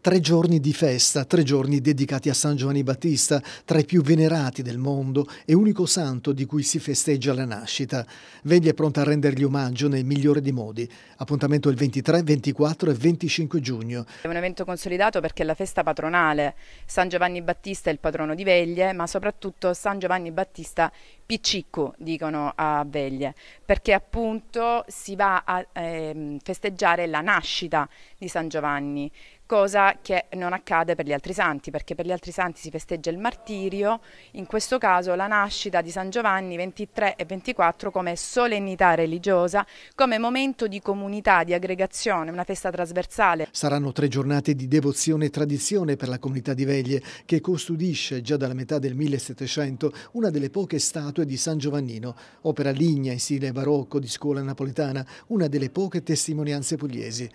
Tre giorni di festa, tre giorni dedicati a San Giovanni Battista, tra i più venerati del mondo e unico santo di cui si festeggia la nascita. Veglia è pronta a rendergli omaggio nel migliore dei modi. Appuntamento il 23, 24 e 25 giugno. È un evento consolidato perché è la festa patronale. San Giovanni Battista è il patrono di Veglie, ma soprattutto San Giovanni Battista piccicco, dicono a Veglie, perché appunto si va a ehm, festeggiare la nascita di San Giovanni, cosa che non accade per gli altri santi, perché per gli altri santi si festeggia il martirio, in questo caso la nascita di San Giovanni 23 e 24 come solennità religiosa, come momento di comunità, di aggregazione, una festa trasversale. Saranno tre giornate di devozione e tradizione per la comunità di Veglie, che custodisce già dalla metà del 1700 una delle poche statue Santo di San Giovannino, opera lignea in stile barocco di scuola napoletana, una delle poche testimonianze pugliesi.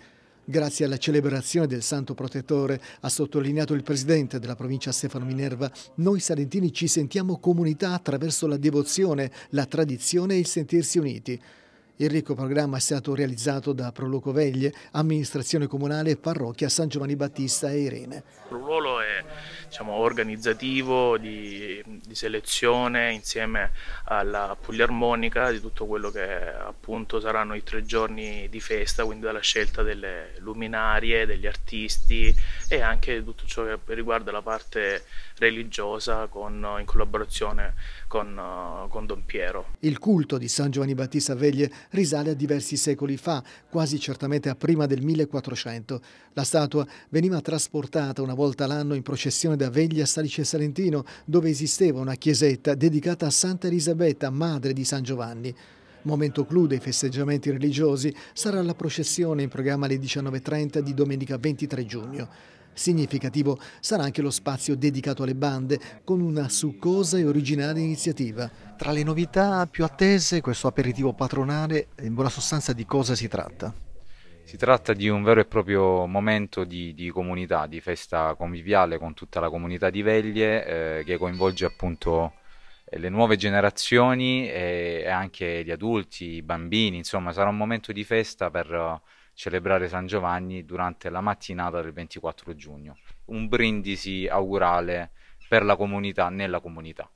Grazie alla celebrazione del Santo Protettore, ha sottolineato il presidente della provincia Stefano Minerva, noi salentini ci sentiamo comunità attraverso la devozione, la tradizione e il sentirsi uniti. Il ricco programma è stato realizzato da Proloco Veglie, amministrazione comunale e parrocchia San Giovanni Battista e Irene. Il ruolo è diciamo, organizzativo, di di selezione insieme alla Pugliarmonica di tutto quello che appunto saranno i tre giorni di festa, quindi dalla scelta delle luminarie, degli artisti e anche tutto ciò che riguarda la parte religiosa con, in collaborazione con, con Don Piero. Il culto di San Giovanni Battista Veglie risale a diversi secoli fa, quasi certamente a prima del 1400. La statua veniva trasportata una volta l'anno in processione da Veglia a Salice Salentino, dove esistevano una chiesetta dedicata a Santa Elisabetta, madre di San Giovanni. Momento clou dei festeggiamenti religiosi sarà la processione in programma alle 19.30 di domenica 23 giugno. Significativo sarà anche lo spazio dedicato alle bande, con una succosa e originale iniziativa. Tra le novità più attese, questo aperitivo patronale, in buona sostanza di cosa si tratta? Si tratta di un vero e proprio momento di, di comunità, di festa conviviale con tutta la comunità di Veglie eh, che coinvolge appunto eh, le nuove generazioni e anche gli adulti, i bambini, insomma sarà un momento di festa per eh, celebrare San Giovanni durante la mattinata del 24 giugno. Un brindisi augurale per la comunità nella comunità.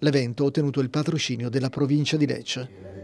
L'evento ha ottenuto il patrocinio della provincia di Lecce.